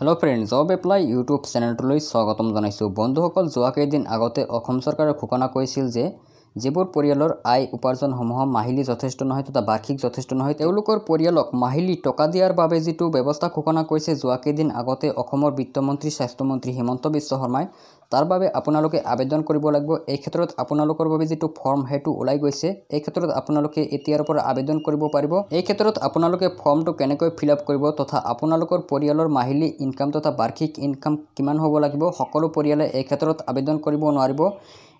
hello' friend job apply YouTube চেনেলটোলৈ স্বাগতম জনাইছোঁ বন্ধুসকল যোৱাকেইদিন আগতে অসম চৰকাৰে ঘোষণা কৰিছিল যে যিবোৰ পৰিয়ালৰ আয় উপাৰ্জনসমূহ মাহিলী যথেষ্ট নহয় তথা বাৰ্ষিক যথেষ্ট নহয় তেওঁলোকৰ পৰিয়ালক মাহিলী টকা দিয়াৰ বাবে যিটো ব্যৱস্থা ঘোষণা কৰিছে যোৱা কেইদিন আগতে অসমৰ বিত্তমন্ত্ৰী স্বাস্থ্যমন্ত্ৰী হিমন্ত বিশ্ব শৰ্মাই তাৰ বাবে আপোনালোকে আবেদন কৰিব লাগিব এই ক্ষেত্ৰত আপোনালোকৰ বাবে যিটো ফৰ্ম সেইটো ওলাই গৈছে এই ক্ষেত্ৰত আপোনালোকে এতিয়াৰ পৰা আবেদন কৰিব পাৰিব এই ক্ষেত্ৰত আপোনালোকে ফৰ্মটো কেনেকৈ ফিল আপ কৰিব তথা আপোনালোকৰ পৰিয়ালৰ মাহিলী ইনকাম তথা বাৰ্ষিক ইনকাম কিমান হ'ব লাগিব সকলো পৰিয়ালে এই ক্ষেত্ৰত আবেদন কৰিব নোৱাৰিব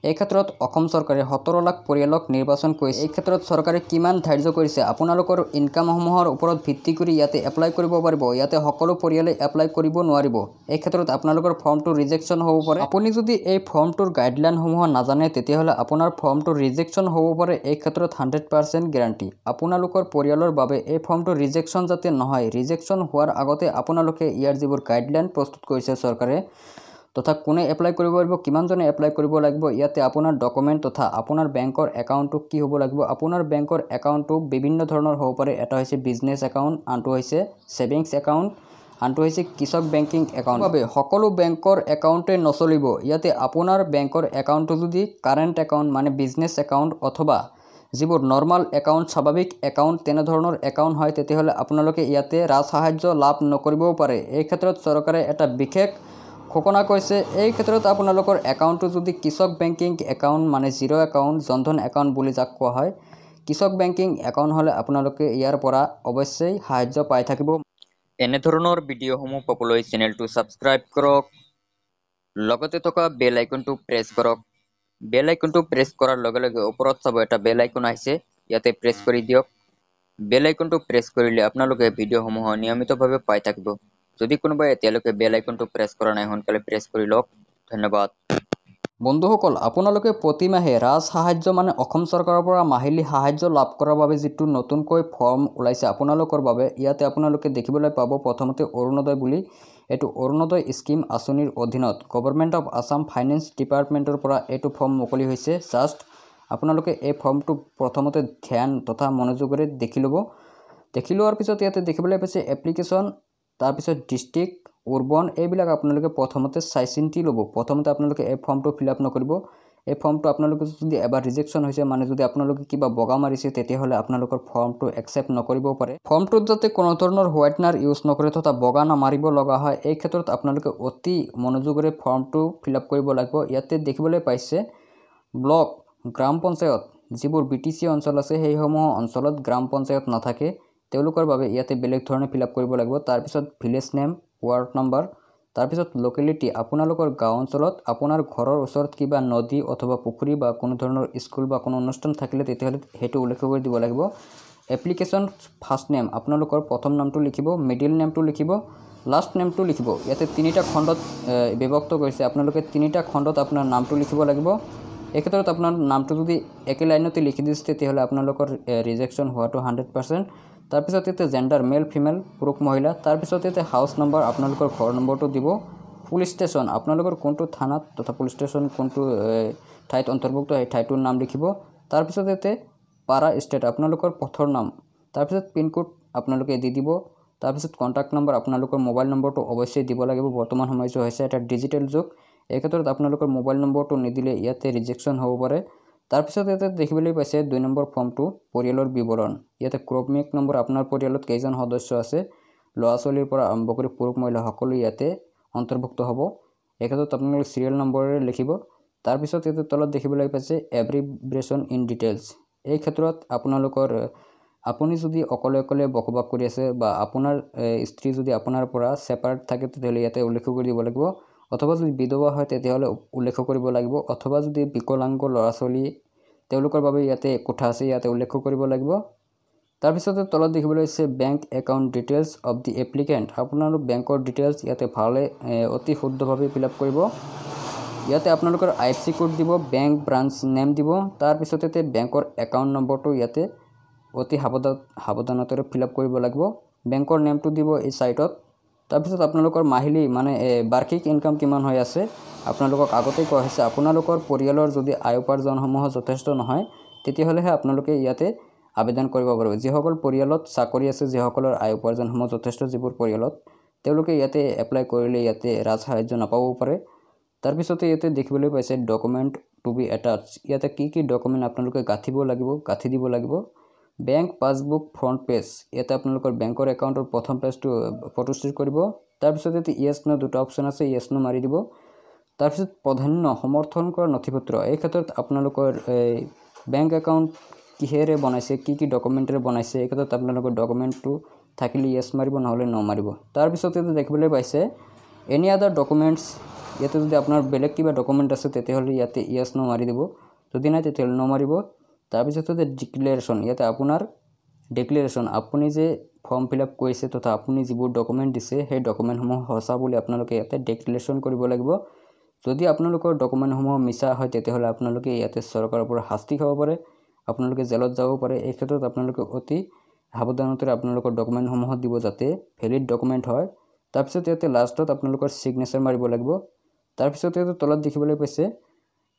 এই ক্ষেত্ৰত অসম চৰকাৰে সোতৰ লাখ পৰিয়ালক নিৰ্বাচন কৰিছে এই ক্ষেত্ৰত চৰকাৰে কিমান ধাৰ্য কৰিছে আপোনালোকৰ ইনকামসমূহৰ ওপৰত ভিত্তি কৰি ইয়াতে এপ্লাই কৰিব পাৰিব ইয়াতে সকলো পৰিয়ালে এপ্লাই কৰিব নোৱাৰিব এই ক্ষেত্ৰত আপোনালোকৰ ফৰ্মটো ৰিজেকশ্যন হ'ব পাৰে আপুনি যদি এই ফৰ্মটোৰ গাইডলাইনসমূহ নাজানে তেতিয়াহ'লে আপোনাৰ ফৰ্মটো ৰিজেকশ্যন হ'ব পাৰে এই ক্ষেত্ৰত হাণ্ড্ৰেড পাৰ্চেণ্ট গেৰাণ্টি আপোনালোকৰ পৰিয়ালৰ বাবে এই ফৰ্মটো ৰিজেকশ্যন যাতে নহয় ৰিজেকশ্যন হোৱাৰ আগতে আপোনালোকে ইয়াৰ যিবোৰ গাইডলাইন প্ৰস্তুত কৰিছে চৰকাৰে তথা কোনে এপ্লাই কৰিব পাৰিব কিমানজনে এপ্লাই কৰিব লাগিব ইয়াতে আপোনাৰ ডকুমেণ্ট তথা আপোনাৰ বেংকৰ একাউণ্টটো কি হ'ব লাগিব আপোনাৰ বেংকৰ একাউণ্টটো বিভিন্ন ধৰণৰ হ'ব পাৰে এটা হৈছে বিজনেছ একাউণ্ট আনটো হৈছে ছেভিংছ একাউণ্ট আনটো হৈছে কৃষক বেংকিং একাউণ্ট বাবে সকলো বেংকৰ একাউণ্টেই নচলিব ইয়াতে আপোনাৰ বেংকৰ একাউণ্টটো যদি কাৰেণ্ট একাউণ্ট মানে বিজনেছ একাউণ্ট অথবা যিবোৰ নৰ্মেল একাউণ্ট স্বাভাৱিক একাউণ্ট তেনেধৰণৰ একাউণ্ট হয় তেতিয়াহ'লে আপোনালোকে ইয়াতে ৰাজসাহাৰ্য লাভ নকৰিবও পাৰে এই ক্ষেত্ৰত চৰকাৰে এটা বিশেষ ফুকনা কৈছে এই ক্ষেত্ৰত আপোনালোকৰ একাউণ্টটো যদি কৃষক বেংকিং একাউণ্ট মানে জিৰ' একাউণ্ট জনধন একাউণ্ট বুলি যাক কোৱা হয় কৃষক বেংকিং একাউণ্ট হ'লে আপোনালোকে ইয়াৰ পৰা অৱশ্যেই সাহাৰ্য পাই থাকিব এনেধৰণৰ ভিডিঅ'সমূহ পাবলৈ চেনেলটো ছাবস্ক্ৰাইব কৰক লগতে থকা বেল আইকনটো প্ৰেছ কৰক বেল আইকনটো প্ৰেছ কৰাৰ লগে লগে ওপৰত চাব এটা বেল আইকন আহিছে ইয়াতে প্ৰেছ কৰি দিয়ক বেল আইকনটো প্ৰেছ কৰিলে আপোনালোকে ভিডিঅ'সমূহ নিয়মিতভাৱে পাই থাকিব যদি কোনোবাই এতিয়ালৈকে বেল আইকনটো প্ৰেছ কৰা নাই সোনকালে প্ৰেছ কৰি লওক ধন্যবাদ বন্ধুসকল আপোনালোকে প্ৰতিমাহে ৰাজ সাহায্য মানে অসম চৰকাৰৰ পৰা মাহিলী সাহায্য লাভ কৰাৰ বাবে যিটো নতুনকৈ ফৰ্ম ওলাইছে আপোনালোকৰ বাবে ইয়াতে আপোনালোকে দেখিবলৈ পাব প্ৰথমতে অৰুণোদয় বুলি এইটো অৰুণোদয় স্কীম আঁচনিৰ অধীনত গভৰ্ণমেণ্ট অৱ আছাম ফাইনেন্স ডিপাৰ্টমেণ্টৰ পৰা এইটো ফৰ্ম মুকলি হৈছে জাষ্ট আপোনালোকে এই ফৰ্মটো প্ৰথমতে ধ্যান তথা মনোযোগেৰে দেখি ল'ব দেখি লোৱাৰ পিছত ইয়াতে দেখিবলৈ পাইছে এপ্লিকেশ্যন তাৰপিছত ডিষ্ট্ৰিক্ট উৰ্বন এইবিলাক আপোনালোকে প্ৰথমতে চাই চিন্তি ল'ব প্ৰথমতে আপোনালোকে এই ফৰ্মটো ফিল আপ নকৰিব এই ফৰ্মটো আপোনালোকে যদি এবাৰ ৰিজেকশ্যন হৈছে মানে যদি আপোনালোকে কিবা বগা মাৰিছে তেতিয়াহ'লে আপোনালোকৰ ফৰ্মটো একচেপ্ট নকৰিব পাৰে ফৰ্মটোত যাতে কোনো ধৰণৰ হোৱাইটনাৰ ইউজ নকৰে তথা বগা নামাৰিব লগা হয় এই ক্ষেত্ৰত আপোনালোকে অতি মনোযোগেৰে ফৰ্মটো ফিল আপ কৰিব লাগিব ইয়াতে দেখিবলৈ পাইছে ব্লক গ্ৰাম পঞ্চায়ত যিবোৰ বি টি চি অঞ্চল আছে সেইসমূহ অঞ্চলত গ্ৰাম পঞ্চায়ত নাথাকে তেওঁলোকৰ বাবে ইয়াতে বেলেগ ধৰণে ফিল আপ কৰিব লাগিব তাৰপিছত ভিলেজ নেম ৱাৰ্ড নম্বৰ তাৰপিছত লোকেলিটি আপোনালোকৰ গাঁও অঞ্চলত আপোনাৰ ঘৰৰ ওচৰত কিবা নদী অথবা পুখুৰী বা কোনো ধৰণৰ স্কুল বা কোনো অনুষ্ঠান থাকিলে তেতিয়াহ'লে সেইটো উল্লেখ কৰি দিব লাগিব এপ্লিকেশ্যন ফাৰ্ষ্ট নেম আপোনালোকৰ প্ৰথম নামটো লিখিব মিডিল নেমটো লিখিব লাষ্ট নেমটো লিখিব ইয়াতে তিনিটা খণ্ডত বিভক্ত কৰিছে আপোনালোকে তিনিটা খণ্ডত আপোনাৰ নামটো লিখিব লাগিব এই ক্ষেত্ৰত আপোনাৰ নামটো যদি একে লাইনতে লিখি দিছে তেতিয়াহ'লে আপোনালোকৰ ৰিজেকশ্যন হোৱাটো হাণ্ড্ৰেড পাৰ্চেণ্ট তাৰপিছত ইয়াতে জেণ্ডাৰ মেল ফিমেল পুৰুষ মহিলা তাৰপিছত ইয়াতে হাউচ নম্বৰ আপোনালোকৰ ঘৰ নম্বৰটো দিব পুলিচ ষ্টেচন আপোনালোকৰ কোনটো থানাত তথা পুলিচ ষ্টেচন কোনটো ঠাইত অন্তৰ্ভুক্ত সেই ঠাইটোৰ নাম লিখিব তাৰপিছত ইয়াতে পাৰা ষ্টেট আপোনালোকৰ পথৰ নাম তাৰপিছত পিনক'ড আপোনালোকে দি দিব তাৰপিছত কণ্টেক্ট নম্বৰ আপোনালোকৰ মোবাইল নম্বৰটো অৱশ্যেই দিব লাগিব বৰ্তমান সময়টো হৈছে এটা ডিজিটেল যুগ এই ক্ষেত্ৰত আপোনালোকৰ মোবাইল নম্বৰটো নিদিলে ইয়াতে ৰিজেকশ্যন হ'ব পাৰে তাৰপিছত ইয়াতে দেখিবলৈ পাইছে দুই নম্বৰ ফৰ্মটো পৰিয়ালৰ বিৱৰণ ইয়াতে ক্ৰমিক নম্বৰ আপোনাৰ পৰিয়ালত কেইজন সদস্য আছে ল'ৰা ছোৱালীৰ পৰা আৰম্ভ কৰি পুৰুষ মহিলাসকলো ইয়াতে অন্তৰ্ভুক্ত হ'ব এই ক্ষেত্ৰত আপোনালোকে চিৰিয়েল নম্বৰেৰে লিখিব তাৰপিছত ইয়াতে তলত দেখিবলৈ পাইছে এভ্ৰিব্ৰেশ্যন ইন ডিটেইলছ এই ক্ষেত্ৰত আপোনালোকৰ আপুনি যদি অকলে অকলে বসবাস কৰি আছে বা আপোনাৰ স্ত্ৰী যদি আপোনাৰ পৰা ছেপাৰেট থাকে তেতিয়াহ'লে ইয়াতে উল্লেখ কৰি দিব লাগিব অথবা যদি বিধৱা হয় তেতিয়াহ'লে উল্লেখ কৰিব লাগিব অথবা যদি বিকলাংগ ল'ৰা ছোৱালী তেওঁলোকৰ বাবে ইয়াতে কোঠা আছে ইয়াতে উল্লেখ কৰিব লাগিব তাৰপিছতে তলত দেখিবলৈ হৈছে bank account details of the applicant আপোনালোক বেংকৰ ডিটেইলছ ইয়াতে ভালে অতি শুদ্ধভাৱে ফিল আপ কৰিব ইয়াতে আপোনালোকৰ আই এফ চি কোড দিব বেংক ব্ৰাঞ্চ নেম দিব তাৰপিছতে বেংকৰ একাউণ্ট নম্বৰটো ইয়াতে অতি সাৱধান সাৱধানতাৰে ফিল আপ কৰিব লাগিব বেংকৰ নেমটো দিব এই ছাইটত তাৰপিছত আপোনালোকৰ মাহিলী মানে বাৰ্ষিক ইনকাম কিমান হৈ আছে আপোনালোকক আগতে কোৱা হৈছে আপোনালোকৰ পৰিয়ালৰ যদি আয় উপাৰ্জনসমূহো যথেষ্ট নহয় তেতিয়াহ'লেহে আপোনালোকে ইয়াতে আবেদন কৰিব পাৰিব যিসকল পৰিয়ালত চাকৰি আছে যিসকলৰ আয় উপাৰ্জনসমূহ যথেষ্ট যিবোৰ পৰিয়ালত তেওঁলোকে ইয়াতে এপ্লাই কৰিলে ইয়াতে ৰাজ ৰাজসাহাৰ্য নাপাবও পাৰে তাৰপিছতে ইয়াতে দেখিবলৈ পাইছে ডকুমেণ্ট টু বি এটাচ ইয়াতে কি কি ডকুমেণ্ট আপোনালোকে গাঁঠিব লাগিব গাঁঠি দিব লাগিব বেংক পাছবুক ফ্ৰণ্ট পেজ ইয়াতে আপোনালোকৰ বেংকৰ একাউণ্টৰ প্ৰথম পেজটো ফটোষ্টেট কৰিব তাৰপিছত ইয়াতে ইয়েছ ন দুটা অপশ্যন আছে ইয়েছ ন মাৰি দিব তাৰপিছত প্ৰাধান্য সমৰ্থন কৰা নথিপত্ৰ এই ক্ষেত্ৰত আপোনালোকৰ এই বেংক একাউণ্ট কিহেৰে বনাইছে কি কি ডকুমেণ্টেৰে বনাইছে এই ক্ষেত্ৰত আপোনালোকৰ ডকুমেণ্টটো থাকিলে ইয়েছ মাৰিব নহ'লে নমাৰিব তাৰপিছত ইয়াতে দেখিবলৈ পাইছে এনি আদাৰ ডকুমেণ্টছ ইয়াতে যদি আপোনাৰ বেলেগ কিবা ডকুমেণ্ট আছে তেতিয়াহ'লে ইয়াতে ইয়েছ ন মাৰি দিব যদি নাই তেতিয়াহ'লে নমাৰিব তাৰপিছতে ডিক্লেৰেশ্যন ইয়াতে আপোনাৰ ডিক্লেৰেশ্যন আপুনি যে ফৰ্ম ফিল আপ কৰিছে তথা আপুনি যিবোৰ ডকুমেণ্ট দিছে সেই ডকুমেণ্টসমূহ সঁচা বুলি আপোনালোকে ইয়াতে ডিক্লেৰেশ্যন কৰিব লাগিব যদি আপোনালোকৰ ডকুমেণ্টসমূহ মিছা হয় তেতিয়াহ'লে আপোনালোকে ইয়াতে চৰকাৰৰ পৰা শাস্তি খাব পাৰে আপোনালোকে জেলত যাব পাৰে এই ক্ষেত্ৰত আপোনালোকে অতি সাৱধানতাৰে আপোনালোকৰ ডকুমেণ্টসমূহত দিব যাতে ভেলিড ডকুমেণ্ট হয় তাৰপিছত ইয়াতে লাষ্টত আপোনালোকৰ ছিগনেচাৰ মাৰিব লাগিব তাৰপিছতে তলত দেখিবলৈ পাইছে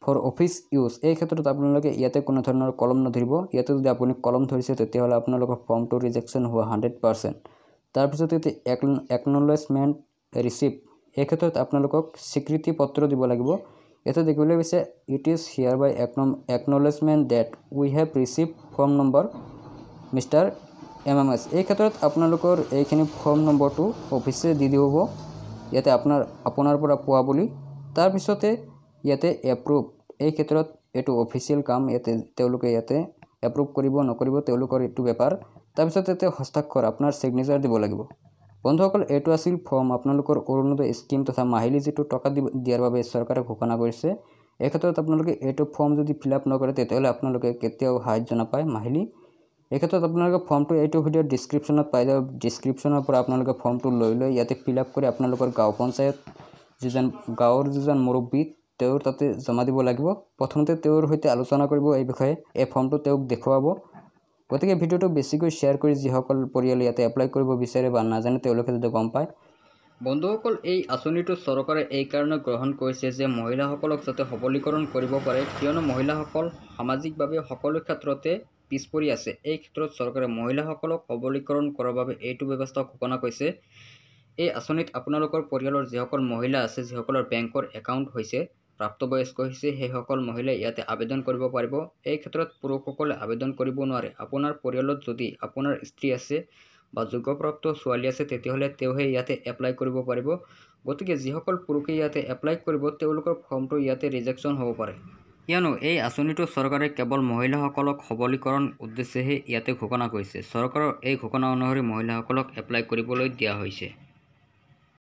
ফৰ অফিচ ইউজ এই ক্ষেত্ৰত আপোনালোকে ইয়াতে কোনো ধৰণৰ কলম নধৰিব ইয়াতে যদি আপুনি কলম ধৰিছে তেতিয়াহ'লে আপোনালোকৰ ফৰ্মটো ৰিজেকশ্যন হোৱা হাণ্ড্ৰেড পাৰ্চেণ্ট তাৰপিছত যদি এক একনলেজমেণ্ট ৰিচিপ্ট এই ক্ষেত্ৰত আপোনালোকক স্বীকৃতি পত্ৰ দিব লাগিব এইটো দেখিবলৈ পাইছে ইট ইজ হিয়াৰ বাই এক acknowledgement that we have received form number mister M M S এই ক্ষেত্ৰত আপোনালোকৰ এইখিনি ফৰ্ম নম্বৰটো অফিচে দি দিব ইয়াতে আপোনাৰ আপোনাৰ পৰা পোৱা বুলি তাৰপিছতে ইয়াতে এপ্ৰুভ এই ক্ষেত্ৰত এইটো অফিচিয়েল কাম ইয়াতে তেওঁলোকে ইয়াতে এপ্ৰুভ কৰিব নকৰিব তেওঁলোকৰ এইটো বেপাৰ তাৰপিছত ইয়াতে হস্তাক্ষৰ আপোনাৰ ছিগনেচাৰ দিব লাগিব বন্ধুসকল এইটো আছিল ফৰ্ম আপোনালোকৰ অৰুণোদয় স্কিম তথা মাহিলী যিটো টকা দিব দিয়াৰ বাবে চৰকাৰে ঘোষণা কৰিছে এই ক্ষেত্ৰত আপোনালোকে এইটো ফৰ্ম যদি ফিল আপ নকৰে তেতিয়াহ'লে আপোনালোকে কেতিয়াও সাহায্য নাপায় মাহিলী এই ক্ষেত্ৰত আপোনালোকে ফৰ্মটো এইটো ভিডিঅ' ডিছক্ৰিপশ্যনত পাই যাব ডিছক্ৰিপশ্যনৰ পৰা আপোনালোকে ফৰ্মটো লৈ লৈ ইয়াতে ফিল আপ কৰি আপোনালোকৰ গাঁও পঞ্চায়ত যিজন গাঁৱৰ যিজন মুৰব্বী তেওঁৰ তাতে জমা দিব লাগিব প্ৰথমতে তেওঁৰ সৈতে আলোচনা কৰিব এই বিষয়ে এই ফৰ্মটো তেওঁক দেখুৱাব গতিকে ভিডিঅ'টো বেছিকৈ শ্বেয়াৰ কৰি যিসকল পৰিয়ালে ইয়াতে এপ্লাই কৰিব বিচাৰে বা নাজানে তেওঁলোকে যাতে গম পায় বন্ধুসকল এই আঁচনিটো চৰকাৰে এইকাৰণে গ্ৰহণ কৰিছে যে মহিলাসকলক যাতে সবলীকৰণ কৰিব পাৰে কিয়নো মহিলাসকল সামাজিকভাৱে সকলো ক্ষেত্ৰতে পিছ পৰি আছে এই ক্ষেত্ৰত চৰকাৰে মহিলাসকলক সবলীকৰণ কৰাৰ বাবে এইটো ব্যৱস্থা ঘোষণা কৰিছে এই আঁচনিত আপোনালোকৰ পৰিয়ালৰ যিসকল মহিলা আছে যিসকলৰ বেংকৰ একাউণ্ট হৈছে প্ৰাপ্তবয়স্ক হৈছে সেইসকল মহিলাই ইয়াতে আবেদন কৰিব পাৰিব এই ক্ষেত্ৰত পুৰুষসকলে আবেদন কৰিব নোৱাৰে আপোনাৰ পৰিয়ালত যদি আপোনাৰ স্ত্ৰী আছে বা যোগ্যপ্ৰাপ্ত ছোৱালী আছে তেতিয়াহ'লে তেওঁহে ইয়াতে এপ্লাই কৰিব পাৰিব গতিকে যিসকল পুৰুষে ইয়াতে এপ্লাই কৰিব তেওঁলোকৰ ফৰ্মটো ইয়াতে ৰিজেকশ্যন হ'ব পাৰে কিয়নো এই আঁচনিটো চৰকাৰে কেৱল মহিলাসকলক সবলীকৰণ উদ্দেশ্যেহে ইয়াতে ঘোষণা কৰিছে চৰকাৰৰ এই ঘোষণা অনুসৰি মহিলাসকলক এপ্লাই কৰিবলৈ দিয়া হৈছে